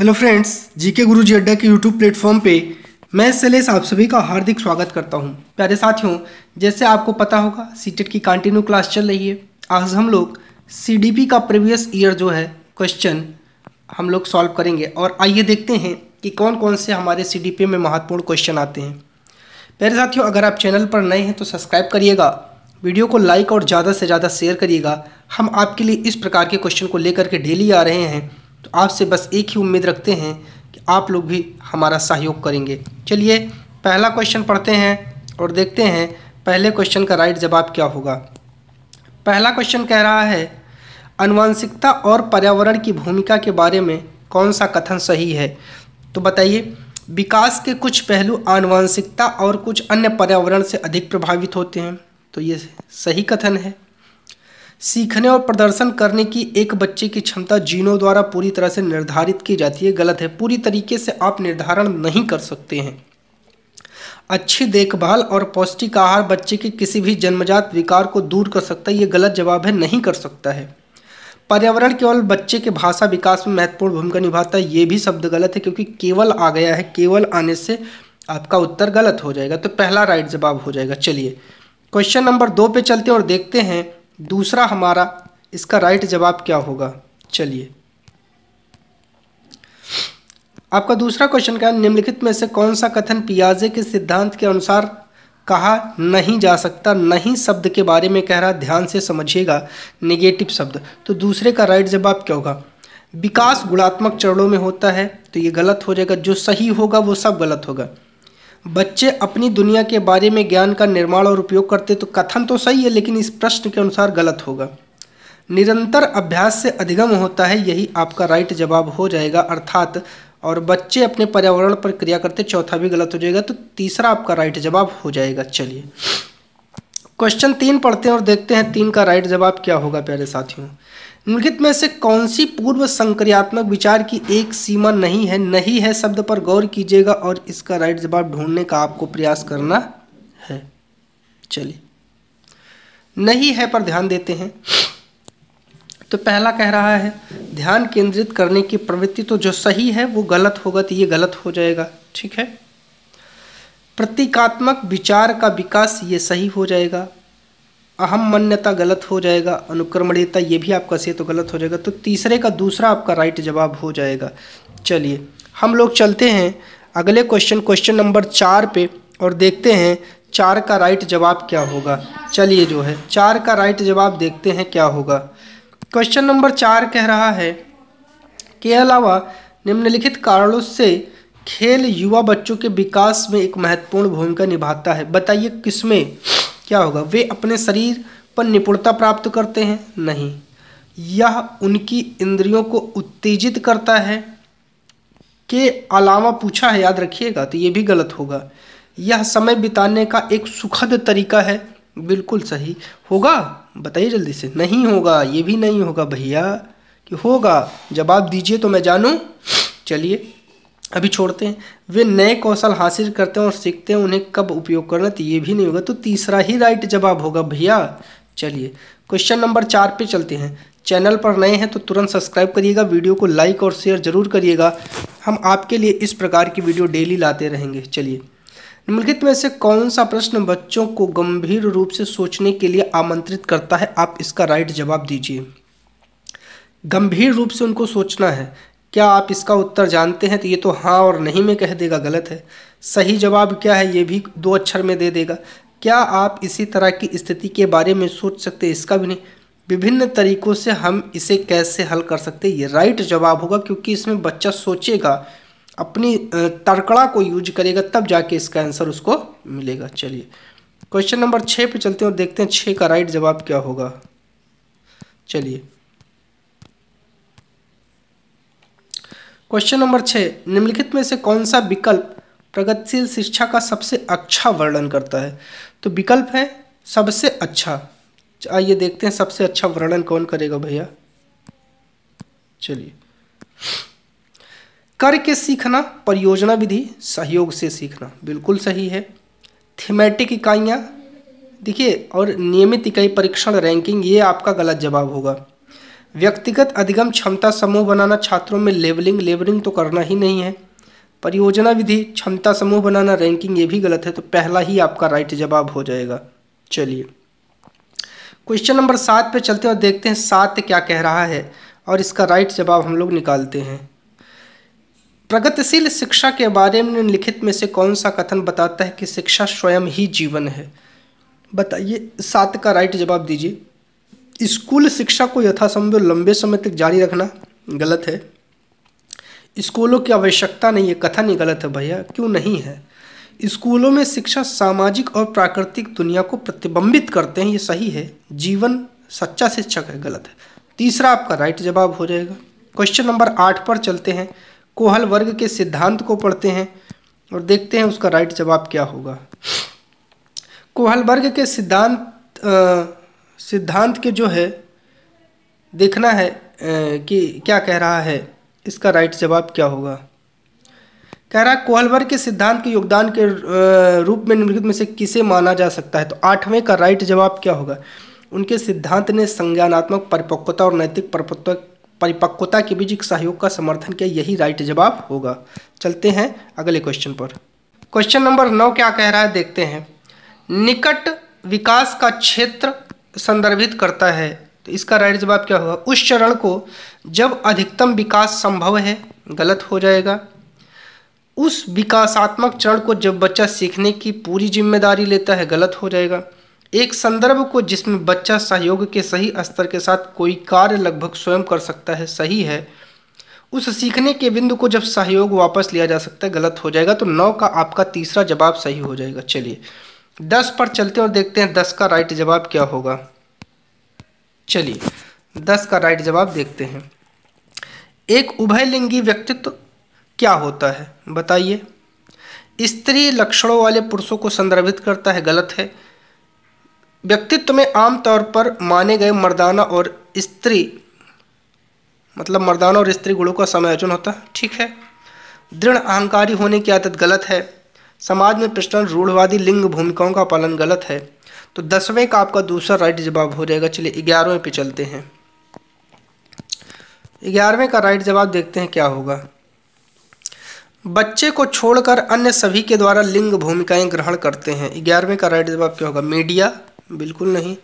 hello friends GK गुरु जी अड्डा के यूट्यूब प्लेटफॉर्म पे मैं सैलेश आप सभी का हार्दिक स्वागत करता हूं प्यारे साथियों जैसे आपको पता होगा सीटेट e की कंटिन्यू क्लास चल रही है आज हम लोग सीडीपी का प्रीवियस ईयर जो है क्वेश्चन हम लोग सॉल्व करेंगे और आइए देखते हैं कि कौन कौन से हमारे सी में महत्वपूर्ण क्वेश्चन आते हैं प्यारे साथियों अगर आप चैनल पर नए हैं तो सब्सक्राइब करिएगा वीडियो को लाइक और ज़्यादा से ज़्यादा शेयर करिएगा हम आपके लिए इस प्रकार के क्वेश्चन को लेकर के डेली आ रहे हैं तो आपसे बस एक ही उम्मीद रखते हैं कि आप लोग भी हमारा सहयोग करेंगे चलिए पहला क्वेश्चन पढ़ते हैं और देखते हैं पहले क्वेश्चन का राइट जवाब क्या होगा पहला क्वेश्चन कह रहा है अनुवांशिकता और पर्यावरण की भूमिका के बारे में कौन सा कथन सही है तो बताइए विकास के कुछ पहलू आनुवांशिकता और कुछ अन्य पर्यावरण से अधिक प्रभावित होते हैं तो ये सही कथन है सीखने और प्रदर्शन करने की एक बच्चे की क्षमता जीनों द्वारा पूरी तरह से निर्धारित की जाती है गलत है पूरी तरीके से आप निर्धारण नहीं कर सकते हैं अच्छी देखभाल और पौष्टिक आहार बच्चे के किसी भी जन्मजात विकार को दूर कर सकता है ये गलत जवाब है नहीं कर सकता है पर्यावरण केवल बच्चे के भाषा विकास में महत्वपूर्ण भूमिका निभाता है ये भी शब्द गलत है क्योंकि केवल आ गया है केवल आने से आपका उत्तर गलत हो जाएगा तो पहला राइट जवाब हो जाएगा चलिए क्वेश्चन नंबर दो पे चलते हैं और देखते हैं दूसरा हमारा इसका राइट जवाब क्या होगा चलिए आपका दूसरा क्वेश्चन क्या है निम्नलिखित में से कौन सा कथन पियाजे के सिद्धांत के अनुसार कहा नहीं जा सकता नहीं शब्द के बारे में कह रहा ध्यान से समझिएगा निगेटिव शब्द तो दूसरे का राइट जवाब क्या होगा विकास गुणात्मक चरणों में होता है तो ये गलत हो जाएगा जो सही होगा वो सब गलत होगा बच्चे अपनी दुनिया के बारे में ज्ञान का निर्माण और उपयोग करते तो कथन तो सही है लेकिन इस प्रश्न के अनुसार गलत होगा निरंतर अभ्यास से अधिगम होता है यही आपका राइट जवाब हो जाएगा अर्थात और बच्चे अपने पर्यावरण पर क्रिया करते चौथा भी गलत हो जाएगा तो तीसरा आपका राइट जवाब हो जाएगा चलिए क्वेश्चन तीन पढ़ते हैं और देखते हैं तीन का राइट जवाब क्या होगा प्यारे साथियों निम्नलिखित में से कौन सी पूर्व संक्रियात्मक विचार की एक सीमा नहीं है नहीं है शब्द पर गौर कीजिएगा और इसका राइट जवाब ढूंढने का आपको प्रयास करना है चलिए नहीं है पर ध्यान देते हैं तो पहला कह रहा है ध्यान केंद्रित करने की प्रवृत्ति तो जो सही है वो गलत होगा तो ये गलत हो जाएगा ठीक है प्रतीकात्मक विचार का विकास ये सही हो जाएगा अहम मान्यता गलत हो जाएगा अनुक्रमणीयता ये भी आपका से तो गलत हो जाएगा तो तीसरे का दूसरा आपका राइट जवाब हो जाएगा चलिए हम लोग चलते हैं अगले क्वेश्चन क्वेश्चन नंबर चार पे और देखते हैं चार का राइट जवाब क्या होगा चलिए जो है चार का राइट जवाब देखते हैं क्या होगा क्वेश्चन नंबर चार कह रहा है के अलावा निम्नलिखित कारणों से खेल युवा बच्चों के विकास में एक महत्वपूर्ण भूमिका निभाता है बताइए किसमें क्या होगा वे अपने शरीर पर निपुणता प्राप्त करते हैं नहीं यह उनकी इंद्रियों को उत्तेजित करता है के अलावा पूछा है याद रखिएगा तो ये भी गलत होगा यह समय बिताने का एक सुखद तरीका है बिल्कुल सही होगा बताइए जल्दी से नहीं होगा ये भी नहीं होगा भैया कि होगा जवाब दीजिए तो मैं जानूँ चलिए अभी छोड़ते हैं वे नए कौशल हासिल करते हैं और सीखते हैं उन्हें कब उपयोग करना तो ये भी नहीं होगा तो तीसरा ही राइट जवाब होगा भैया चलिए क्वेश्चन नंबर चार पे चलते हैं चैनल पर नए हैं तो तुरंत सब्सक्राइब करिएगा वीडियो को लाइक और शेयर जरूर करिएगा हम आपके लिए इस प्रकार की वीडियो डेली लाते रहेंगे चलिए निम्नलिखित में से कौन सा प्रश्न बच्चों को गंभीर रूप से सोचने के लिए आमंत्रित करता है आप इसका राइट जवाब दीजिए गंभीर रूप से उनको सोचना है क्या आप इसका उत्तर जानते हैं तो ये तो हाँ और नहीं में कह देगा गलत है सही जवाब क्या है ये भी दो अक्षर में दे देगा क्या आप इसी तरह की स्थिति के बारे में सोच सकते इसका भी नहीं विभिन्न तरीकों से हम इसे कैसे हल कर सकते ये राइट जवाब होगा क्योंकि इसमें बच्चा सोचेगा अपनी तड़कड़ा को यूज करेगा तब जाके इसका आंसर उसको मिलेगा चलिए क्वेश्चन नंबर छः पे चलते हैं और देखते हैं छः का राइट जवाब क्या होगा चलिए क्वेश्चन नंबर छः निम्नलिखित में से कौन सा विकल्प प्रगतिशील शिक्षा का सबसे अच्छा वर्णन करता है तो विकल्प है सबसे अच्छा आइए देखते हैं सबसे अच्छा वर्णन कौन करेगा भैया चलिए करके सीखना परियोजना विधि सहयोग से सीखना बिल्कुल सही है थीमेटिक इकाइयाँ देखिए और नियमित इकाई परीक्षण रैंकिंग ये आपका गलत जवाब होगा व्यक्तिगत अधिगम क्षमता समूह बनाना छात्रों में लेबलिंग लेवलिंग तो करना ही नहीं है परियोजना विधि क्षमता समूह बनाना रैंकिंग ये भी गलत है तो पहला ही आपका राइट जवाब हो जाएगा चलिए क्वेश्चन नंबर सात पे चलते हैं और देखते हैं सात क्या कह रहा है और इसका राइट जवाब हम लोग निकालते हैं प्रगतिशील शिक्षा के बारे में निम्नलिखित में से कौन सा कथन बताता है कि शिक्षा स्वयं ही जीवन है बताइए सात का राइट जवाब दीजिए स्कूल शिक्षा को यथासंभव लंबे समय तक जारी रखना गलत है स्कूलों की आवश्यकता नहीं है कथन नहीं गलत है भैया क्यों नहीं है स्कूलों में शिक्षा सामाजिक और प्राकृतिक दुनिया को प्रतिबिंबित करते हैं ये सही है जीवन सच्चा शिक्षक है गलत है तीसरा आपका राइट जवाब हो जाएगा क्वेश्चन नंबर आठ पर चलते हैं कोहल वर्ग के सिद्धांत को पढ़ते हैं और देखते हैं उसका राइट जवाब क्या होगा कोहल वर्ग के सिद्धांत सिद्धांत के जो है देखना है कि क्या कह रहा है इसका राइट जवाब क्या होगा कह रहा है कोहलवर के सिद्धांत के योगदान के रूप में निम्नलिखित में से किसे माना जा सकता है तो आठवें का राइट जवाब क्या होगा उनके सिद्धांत ने संज्ञानात्मक परिपक्वता और नैतिक परिपक्वता परिपक्वता के बीच एक सहयोग का समर्थन किया यही राइट जवाब होगा चलते हैं अगले क्वेश्चन पर क्वेश्चन नंबर नौ क्या कह रहा है देखते हैं निकट विकास का क्षेत्र संदर्भित करता है तो इसका राइट जवाब क्या होगा उस चरण को जब अधिकतम विकास संभव है गलत हो जाएगा उस विकासात्मक चरण को जब बच्चा सीखने की पूरी जिम्मेदारी लेता है गलत हो जाएगा एक संदर्भ को जिसमें बच्चा सहयोग के सही स्तर के साथ कोई कार्य लगभग स्वयं कर सकता है सही है उस सीखने के बिंदु को जब सहयोग वापस लिया जा सकता है गलत हो जाएगा तो नौ का आपका तीसरा जवाब सही हो जाएगा चलिए दस पर चलते हैं और देखते हैं दस का राइट जवाब क्या होगा चलिए दस का राइट जवाब देखते हैं एक उभयलिंगी व्यक्तित्व क्या होता है बताइए स्त्री लक्षणों वाले पुरुषों को संदर्भित करता है गलत है व्यक्तित्व में आमतौर पर माने गए मर्दाना और स्त्री मतलब मर्दाना और स्त्री गुणों का समायोजन होता है ठीक है दृढ़ अहंकारी होने की आदत गलत है समाज में प्रचलन रूढ़वादी लिंग भूमिकाओं का पालन गलत है तो दसवें का आपका दूसरा राइट जवाब हो जाएगा चलिए ग्यारहवें पे चलते हैं ग्यारहवें का राइट जवाब देखते हैं क्या होगा बच्चे को छोड़कर अन्य सभी के द्वारा लिंग भूमिकाएं ग्रहण करते हैं ग्यारहवें का राइट जवाब क्या होगा मीडिया बिल्कुल नहीं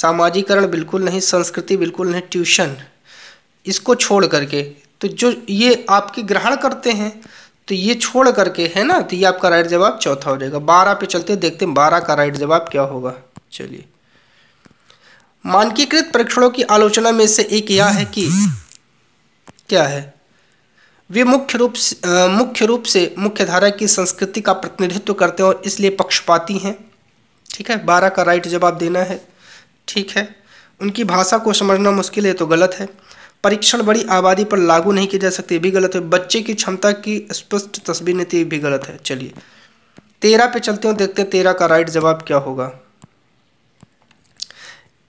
सामाजिकरण बिल्कुल नहीं संस्कृति बिल्कुल नहीं ट्यूशन इसको छोड़ करके तो जो ये आपके ग्रहण करते हैं तो ये छोड़ करके है ना तो ये आपका राइट जवाब चौथा हो जाएगा बारह पे चलते देखते हैं बारह का राइट जवाब क्या होगा चलिए मानकीकृत परीक्षणों की आलोचना में से एक यह है कि क्या है वे मुख्य रूप से मुख्य रूप से मुख्य धारा की संस्कृति का प्रतिनिधित्व करते हैं और इसलिए पक्षपाती हैं ठीक है बारह का राइट जवाब देना है ठीक है उनकी भाषा को समझना मुश्किल है तो गलत है परीक्षण बड़ी आबादी पर लागू नहीं की जा सकती भी गलत है बच्चे की क्षमता की स्पष्ट तस्वीर नहीं भी गलत है चलिए तेरह पे चलते हो देखते हैं तेरह का राइट जवाब क्या होगा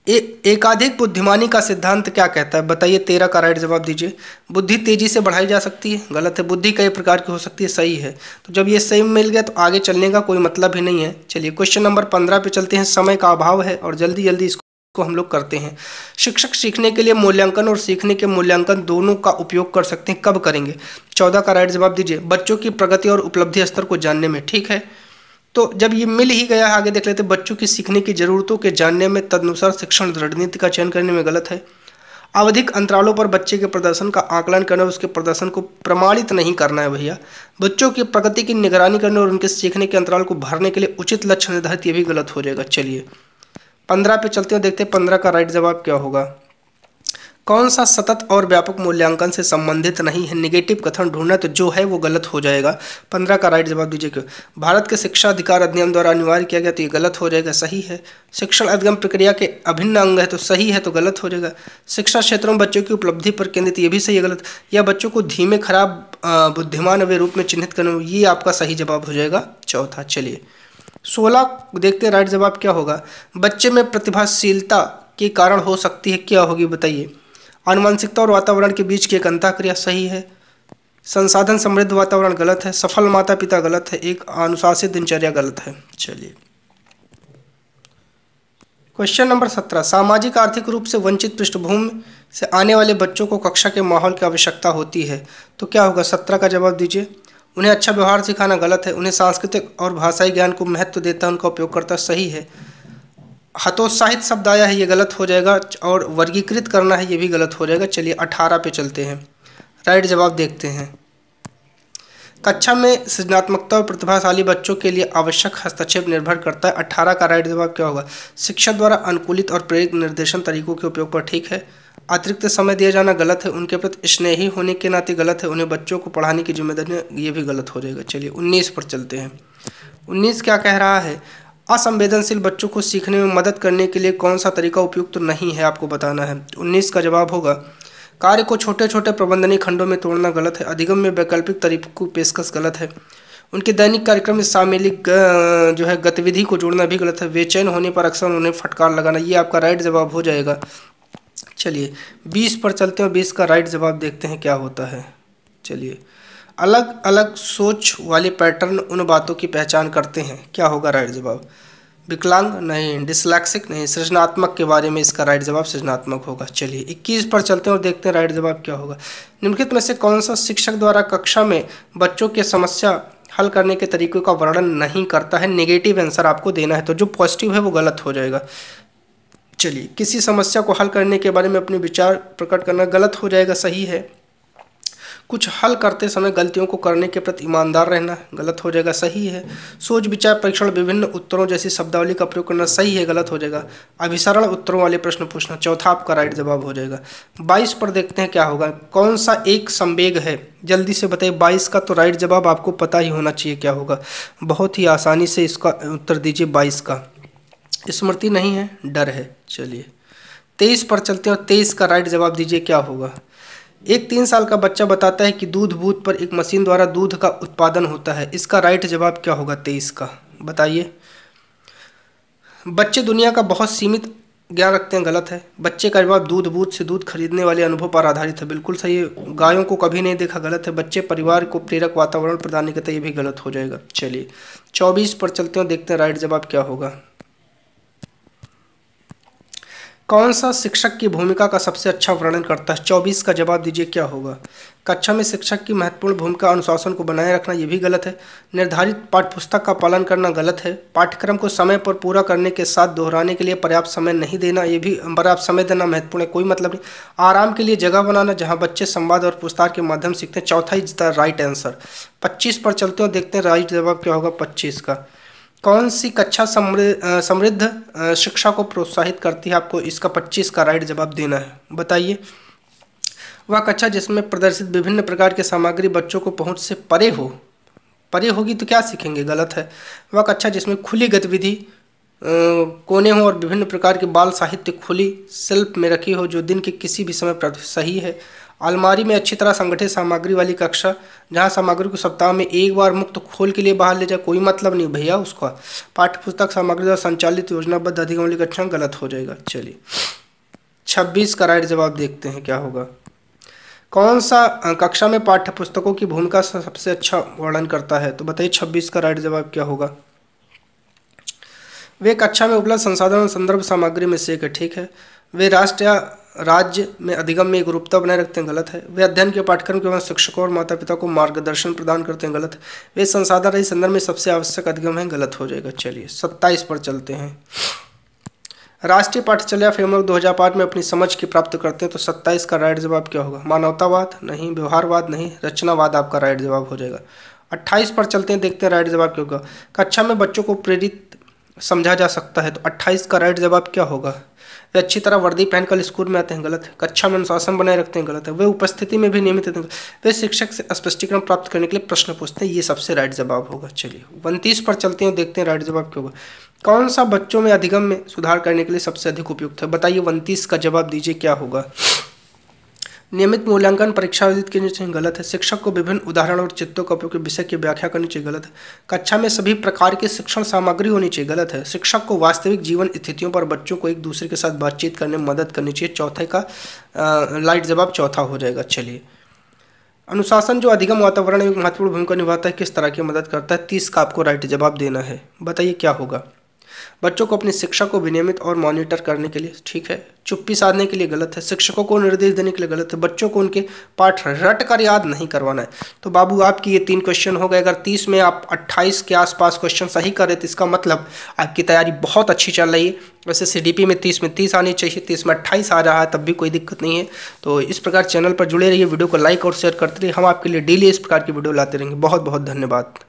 ए, एकाधिक बुद्धिमानी का सिद्धांत क्या कहता है बताइए तेरह का राइट जवाब दीजिए बुद्धि तेजी से बढ़ाई जा सकती है गलत है बुद्धि कई प्रकार की हो सकती है सही है तो जब ये सही मिल गया तो आगे चलने का कोई मतलब ही नहीं है चलिए क्वेश्चन नंबर पंद्रह पे चलते हैं समय का अभाव है और जल्दी जल्दी इसको को हम लोग करते हैं शिक्षक सीखने के लिए मूल्यांकन और सीखने के मूल्यांकन दोनों का उपयोग कर सकते हैं कब करेंगे चौदह का राइट जवाब दीजिए बच्चों की प्रगति और उपलब्धि स्तर को जानने में ठीक है तो जब ये मिल ही गया आगे देख लेते बच्चों की सीखने की जरूरतों के जानने में तदनुसार शिक्षण रणनीति का चयन करने में गलत है आवधिक अंतरालों पर बच्चे के प्रदर्शन का आकलन करना उसके प्रदर्शन को प्रमाणित नहीं करना है भैया बच्चों की प्रगति की निगरानी करने और उनके सीखने के अंतराल को भरने के लिए उचित लक्ष्य निर्धारित ये भी गलत हो जाएगा चलिए पंद्रह पे चलते हैं देखते हैं पंद्रह का राइट जवाब क्या होगा कौन सा सतत और व्यापक मूल्यांकन से संबंधित नहीं है निगेटिव कथन ढूंढना तो जो है वो गलत हो जाएगा पंद्रह का राइट जवाब दीजिए क्यों भारत के शिक्षा अधिकार अधिनियम द्वारा अनिवार्य किया गया तो ये गलत हो जाएगा सही है शिक्षण अधिगम प्रक्रिया के अभिन्न अंग है तो सही है तो गलत हो जाएगा शिक्षा क्षेत्रों में बच्चों की उपलब्धि पर केंद्रित ये भी सही है गलत या बच्चों को धीमे खराब बुद्धिमान अवे रूप में चिन्हित करना ये आपका सही जवाब हो जाएगा चौथा चलिए सोलह देखते हैं राइट जवाब क्या होगा बच्चे में प्रतिभाशीलता के कारण हो सकती है क्या होगी बताइए आनुवंशिकता और वातावरण के बीच की एक अंताक्रिया सही है संसाधन समृद्ध वातावरण गलत है सफल माता पिता गलत है एक अनुशासित दिनचर्या गलत है चलिए क्वेश्चन नंबर सत्रह सामाजिक आर्थिक रूप से वंचित पृष्ठभूमि से आने वाले बच्चों को कक्षा के माहौल की आवश्यकता होती है तो क्या होगा सत्रह का जवाब दीजिए उन्हें अच्छा व्यवहार सिखाना गलत है उन्हें सांस्कृतिक और भाषाई ज्ञान को महत्व देता है उनका उपयोग करता सही है हतोत्साहित शब्द आया है ये गलत हो जाएगा और वर्गीकृत करना है ये भी गलत हो जाएगा चलिए अठारह पे चलते हैं राइट जवाब देखते हैं कक्षा में सृजनात्मकता और प्रतिभाशाली बच्चों के लिए आवश्यक हस्तक्षेप निर्भर करता है अठारह का राइट जवाब क्या होगा शिक्षक द्वारा अनुकूलित और प्रेरित निर्देशन तरीकों के उपयोग पर ठीक है अतिरिक्त समय दिया जाना गलत है उनके प्रति स्नेही होने के नाते गलत है उन्हें बच्चों को पढ़ाने की जिम्मेदारी ये भी गलत हो जाएगा चलिए उन्नीस पर चलते हैं उन्नीस क्या कह रहा है असंवेदनशील बच्चों को सीखने में मदद करने के लिए कौन सा तरीका उपयुक्त तो नहीं है आपको बताना है उन्नीस का जवाब होगा कार्य को छोटे छोटे प्रबंधनीय खंडों में तोड़ना गलत है अधिगम में वैकल्पिक तरीकों की पेशकश गलत है उनके दैनिक कार्यक्रम में शामिल जो है गतिविधि को जोड़ना भी गलत है बेचैन होने पर अक्सर उन्हें फटकार लगाना ये आपका राइट जवाब हो जाएगा चलिए बीस पर चलते हैं बीस का राइट जवाब देखते हैं क्या होता है चलिए अलग अलग सोच वाले पैटर्न उन बातों की पहचान करते हैं क्या होगा राइट जवाब विकलांग नहीं डिसलैक्सिक नहीं सृजनात्मक के बारे में इसका राइट जवाब सृजनात्मक होगा चलिए 21 पर चलते हैं और देखते हैं राइट जवाब क्या होगा निम्नलिखित में से कौन सा शिक्षक द्वारा कक्षा में बच्चों के समस्या हल करने के तरीकों का वर्णन नहीं करता है नेगेटिव आंसर आपको देना है तो जो पॉजिटिव है वो गलत हो जाएगा चलिए किसी समस्या को हल करने के बारे में अपने विचार प्रकट करना गलत हो जाएगा सही है कुछ हल करते समय गलतियों को करने के प्रति ईमानदार रहना गलत हो जाएगा सही है सोच विचार परीक्षण विभिन्न उत्तरों जैसी शब्दावली का प्रयोग करना सही है गलत हो जाएगा अभिसरण उत्तरों वाले प्रश्न पूछना चौथा आपका राइट जवाब हो जाएगा बाईस पर देखते हैं क्या होगा कौन सा एक संवेग है जल्दी से बताइए बाईस का तो राइट जवाब आपको पता ही होना चाहिए क्या होगा बहुत ही आसानी से इसका उत्तर दीजिए बाईस का स्मृति नहीं है डर है चलिए तेईस पर चलते हैं और तेईस का राइट जवाब दीजिए क्या होगा एक तीन साल का बच्चा बताता है कि दूध बूथ पर एक मशीन द्वारा दूध का उत्पादन होता है इसका राइट जवाब क्या होगा तेईस का बताइए बच्चे दुनिया का बहुत सीमित ज्ञान रखते हैं गलत है बच्चे का जवाब दूध बूथ से दूध खरीदने वाले अनुभव पर आधारित है बिल्कुल सही है गायों को कभी नहीं देखा गलत है बच्चे परिवार को प्रेरक वातावरण प्रदान नहीं करता ये भी गलत हो जाएगा चलिए चौबीस पर चलते हैं देखते हैं राइट जवाब क्या होगा कौन सा शिक्षक की भूमिका का सबसे अच्छा वर्णन करता है चौबीस का जवाब दीजिए क्या होगा कक्षा में शिक्षक की महत्वपूर्ण भूमिका अनुशासन को बनाए रखना यह भी गलत है निर्धारित पाठ्यपुस्तक का पालन करना गलत है पाठ्यक्रम को समय पर पूरा करने के साथ दोहराने के लिए पर्याप्त समय नहीं देना यह भी पर्याप्त समय देना महत्वपूर्ण है कोई मतलब नहीं आराम के लिए जगह बनाना जहाँ बच्चे संवाद और पुस्तक के माध्यम सीखते हैं चौथा ही द राइट आंसर पच्चीस पर चलते हैं देखते हैं राइट जवाब क्या होगा पच्चीस का कौन सी कक्षा समृद्ध समृद्ध शिक्षा को प्रोत्साहित करती है आपको इसका पच्चीस का राइट जवाब देना है बताइए वह कक्षा जिसमें प्रदर्शित विभिन्न प्रकार के सामग्री बच्चों को पहुंच से परे हो परे होगी तो क्या सीखेंगे गलत है वह कक्षा जिसमें खुली गतिविधि कोने हो और विभिन्न प्रकार के बाल साहित्य खुली शिल्प में रखी हो जो दिन के किसी भी समय सही है अलमारी में अच्छी तरह संगठित सामग्री वाली कक्षा जहाँ सामग्री को सप्ताह में एक बार मुक्त खोल के लिए बाहर ले जाए कोई मतलब नहीं भैया उसका पाठ्यपुस्तक सामग्री द्वारा संचालित योजनाबद्ध वाली कक्षा गलत हो जाएगा चलिए छब्बीस का राइट जवाब देखते हैं क्या होगा कौन सा कक्षा में पाठ्यपुस्तकों की भूमिका सबसे अच्छा वर्णन करता है तो बताइए छब्बीस का राइट जवाब क्या होगा वे कक्षा में उपलब्ध संसाधन संदर्भ सामग्री में से एक ठीक है वे राष्ट्र या राज्य में अधिगम में एक रूपता बनाए रखते हैं गलत है वे अध्ययन के पाठ्यक्रम के बाद शिक्षकों और माता पिता को मार्गदर्शन प्रदान करते हैं गलत वे संसाधन रही संदर्भ में सबसे आवश्यक अधिगम है गलत हो जाएगा चलिए सत्ताईस पर चलते हैं राष्ट्रीय दो फ्रेमवर्क 2005 में अपनी समझ की प्राप्त करते हैं तो सत्ताईस का राइट जवाब क्या होगा मानवतावाद नहीं व्यवहारवाद नहीं रचनावाद आपका राइट जवाब हो जाएगा अट्ठाईस पर चलते हैं देखते हैं राइट जवाब क्या होगा कक्षा में बच्चों को प्रेरित समझा जा सकता है तो 28 का राइट जवाब क्या होगा वे अच्छी तरह वर्दी पहनकर स्कूल में आते हैं गलत है कक्षा में अनुशासन बनाए रखते हैं गलत है वे उपस्थिति में भी नियमित रहते हैं वे शिक्षक से स्पष्टीकरण प्राप्त करने के लिए प्रश्न पूछते हैं ये सबसे राइट जवाब होगा चलिए उनतीस पर चलते हैं देखते हैं राइट जवाब क्या होगा कौन सा बच्चों में अधिगम में सुधार करने के लिए सबसे अधिक उपयुक्त है बताइए उनतीस का जवाब दीजिए क्या होगा नियमित मूल्यांकन परीक्षा आयोजित करनी चाहिए गलत है शिक्षक को विभिन्न उदाहरण और चित्तों का उपयोग विषय की व्याख्या करनी चाहिए गलत है कक्षा में सभी प्रकार की शिक्षण सामग्री होनी चाहिए गलत है शिक्षक को वास्तविक जीवन स्थितियों पर बच्चों को एक दूसरे के साथ बातचीत करने में मदद करनी चाहिए चौथे का आ, लाइट जवाब चौथा हो जाएगा चलिए अनुशासन जो अधिगम वातावरण में महत्वपूर्ण भूमिका निभाता है किस तरह की मदद करता है तीस का आपको राइट जवाब देना है बताइए क्या होगा बच्चों को अपनी शिक्षा को विनियमित और मॉनिटर करने के लिए ठीक है चुप्पी साधने के लिए गलत है शिक्षकों को निर्देश देने के लिए गलत है बच्चों को उनके पाठ रट कर याद नहीं करवाना है तो बाबू आपकी ये तीन क्वेश्चन हो गए अगर तीस में आप अट्ठाईस के आसपास क्वेश्चन सही करें तो इसका मतलब आपकी तैयारी बहुत अच्छी चल रही है वैसे सी में तीस में तीस आनी चाहिए तीस में अट्ठाईस आ रहा है तब भी कोई दिक्कत नहीं है तो इस प्रकार चैनल पर जुड़े रहिए वीडियो को लाइक और शेयर करते रहिए हम आपके लिए डेली इस प्रकार की वीडियो लाते रहेंगे बहुत बहुत धन्यवाद